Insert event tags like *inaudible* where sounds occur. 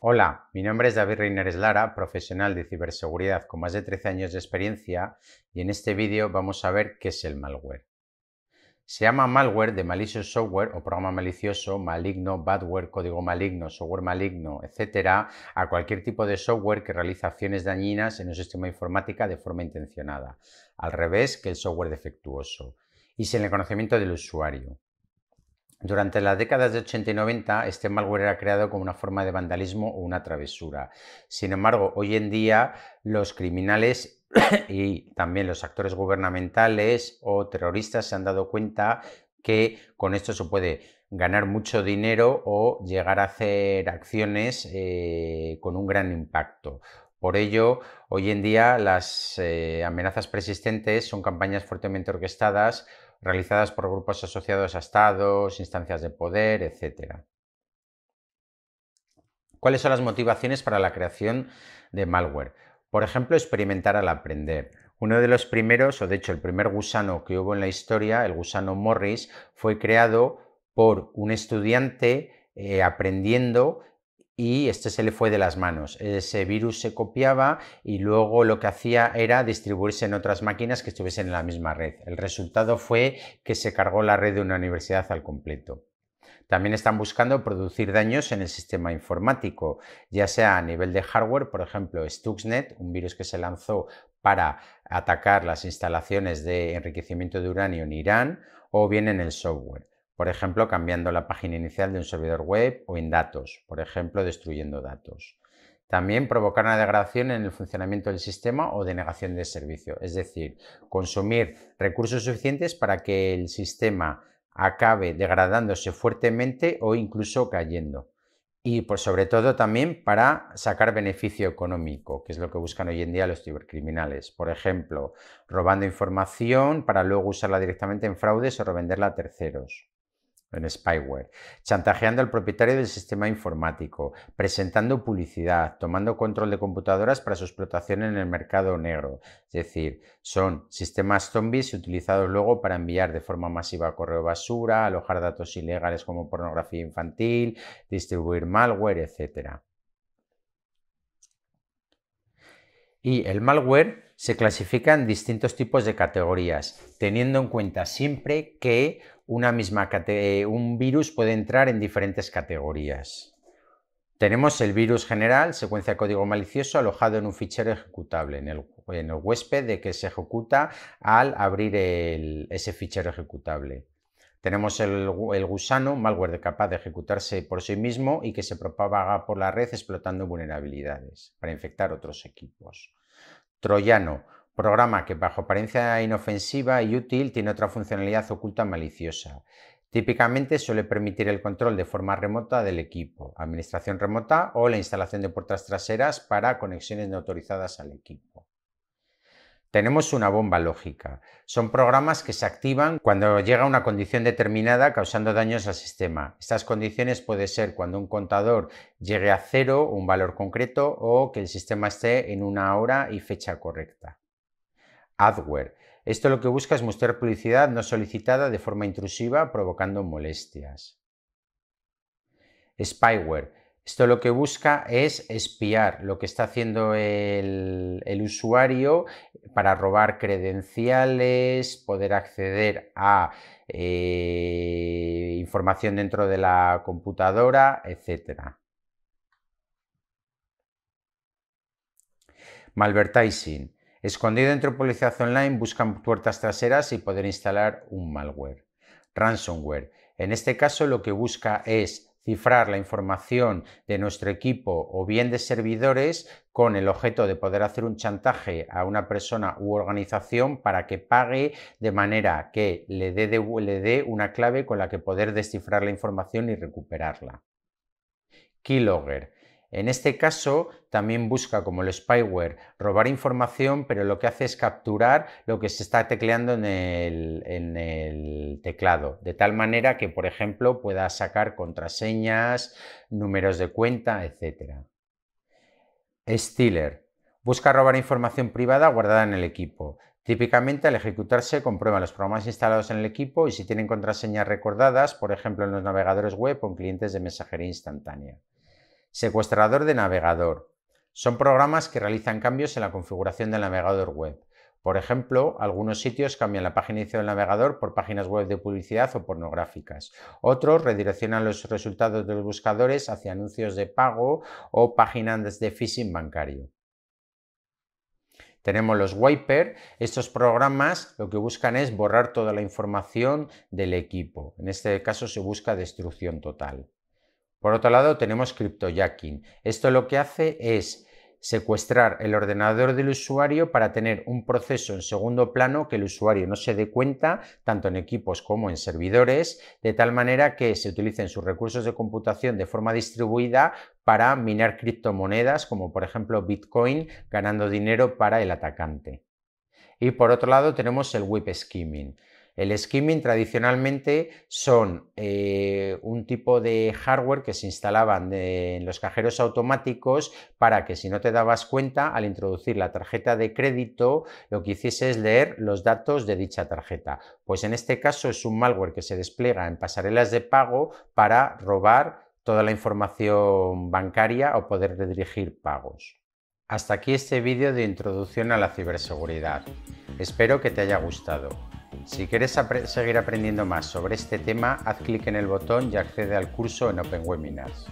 Hola, mi nombre es David Reiner Lara, profesional de ciberseguridad con más de 13 años de experiencia y en este vídeo vamos a ver qué es el malware. Se llama malware de malicious software o programa malicioso, maligno, badware, código maligno, software maligno, etc. a cualquier tipo de software que realiza acciones dañinas en un sistema informática de forma intencionada, al revés que el software defectuoso, y sin el conocimiento del usuario. Durante las décadas de 80 y 90, este malware era creado como una forma de vandalismo o una travesura. Sin embargo, hoy en día los criminales *coughs* y también los actores gubernamentales o terroristas se han dado cuenta que con esto se puede ganar mucho dinero o llegar a hacer acciones eh, con un gran impacto. Por ello, hoy en día las eh, amenazas persistentes son campañas fuertemente orquestadas realizadas por grupos asociados a estados, instancias de poder, etc. ¿Cuáles son las motivaciones para la creación de malware? Por ejemplo, experimentar al aprender. Uno de los primeros, o de hecho el primer gusano que hubo en la historia, el gusano Morris, fue creado por un estudiante eh, aprendiendo y este se le fue de las manos. Ese virus se copiaba y luego lo que hacía era distribuirse en otras máquinas que estuviesen en la misma red. El resultado fue que se cargó la red de una universidad al completo. También están buscando producir daños en el sistema informático, ya sea a nivel de hardware, por ejemplo, Stuxnet, un virus que se lanzó para atacar las instalaciones de enriquecimiento de uranio en Irán, o bien en el software por ejemplo, cambiando la página inicial de un servidor web o en datos, por ejemplo, destruyendo datos. También provocar una degradación en el funcionamiento del sistema o denegación de servicio, es decir, consumir recursos suficientes para que el sistema acabe degradándose fuertemente o incluso cayendo. Y pues, sobre todo también para sacar beneficio económico, que es lo que buscan hoy en día los cibercriminales. Por ejemplo, robando información para luego usarla directamente en fraudes o revenderla a terceros en spyware, chantajeando al propietario del sistema informático, presentando publicidad, tomando control de computadoras para su explotación en el mercado negro. Es decir, son sistemas zombies utilizados luego para enviar de forma masiva correo basura, alojar datos ilegales como pornografía infantil, distribuir malware, etc. Y el malware se clasifican distintos tipos de categorías, teniendo en cuenta siempre que una misma eh, un virus puede entrar en diferentes categorías. Tenemos el virus general, secuencia de código malicioso alojado en un fichero ejecutable, en el, huésped de que se ejecuta al abrir ese fichero ejecutable. Tenemos el, el, gusano, malware capaz de ejecutarse por sí mismo y que se propaga por la red explotando vulnerabilidades para infectar otros equipos. Troyano, programa que bajo apariencia inofensiva y útil tiene otra funcionalidad oculta maliciosa. Típicamente suele permitir el control de forma remota del equipo, administración remota o la instalación de puertas traseras para conexiones no autorizadas al equipo. Tenemos una bomba lógica. Son programas que se activan cuando llega una condición determinada causando daños al sistema. Estas condiciones pueden ser cuando un contador llegue a cero, un valor concreto, o que el sistema esté en una hora y fecha correcta. Adware. Esto lo que busca es mostrar publicidad no solicitada de forma intrusiva provocando molestias. Spyware. Esto lo que busca es espiar lo que está haciendo el, usuario para robar credenciales, poder acceder a eh, información dentro de la computadora, etc. Malvertising. Escondido dentro de publicidad online buscan puertas traseras y poder instalar un malware. Ransomware. En este caso lo que busca es cifrar la información de nuestro equipo o bien de servidores con el objeto de poder hacer un chantaje a una persona u organización para que pague de manera que le dé, le dé una clave con la que poder descifrar la información y recuperarla. Keylogger en este caso, también busca, como el spyware, robar información, pero lo que hace es capturar lo que se está tecleando en el, teclado, de tal manera que, por ejemplo, pueda sacar contraseñas, números de cuenta, etc. Stealer. Busca robar información privada guardada en el equipo. Típicamente al ejecutarse comprueba los programas instalados en el equipo y si tienen contraseñas recordadas, por ejemplo en los navegadores web o en clientes de mensajería instantánea. Secuestrador de navegador. Son programas que realizan cambios en la configuración del navegador web. Por ejemplo, algunos sitios cambian la página inicial del navegador por páginas web de publicidad o pornográficas. Otros redireccionan los resultados de los buscadores hacia anuncios de pago o páginas de phishing bancario. Tenemos los wiper. Estos programas lo que buscan es borrar toda la información del equipo. En este caso se busca destrucción total. Por otro lado, tenemos cryptojacking. Esto lo que hace es secuestrar el ordenador del usuario para tener un proceso en segundo plano que el usuario no se dé cuenta, tanto en equipos como en servidores, de tal manera que se utilicen sus recursos de computación de forma distribuida para minar criptomonedas, como por ejemplo Bitcoin, ganando dinero para el atacante. Y por otro lado tenemos el Whip skimming. El skimming tradicionalmente son eh, un tipo de hardware que se instalaban en los cajeros automáticos para que si no te dabas cuenta, al introducir la tarjeta de crédito, lo que hiciese es leer los datos de dicha tarjeta. Pues en este caso es un malware que se despliega en pasarelas de pago para robar toda la información bancaria o poder redirigir pagos. Hasta aquí este vídeo de introducción a la ciberseguridad. Espero que te haya gustado. Si quieres seguir aprendiendo más sobre este tema, haz clic en el botón y accede al curso en Open Webinars.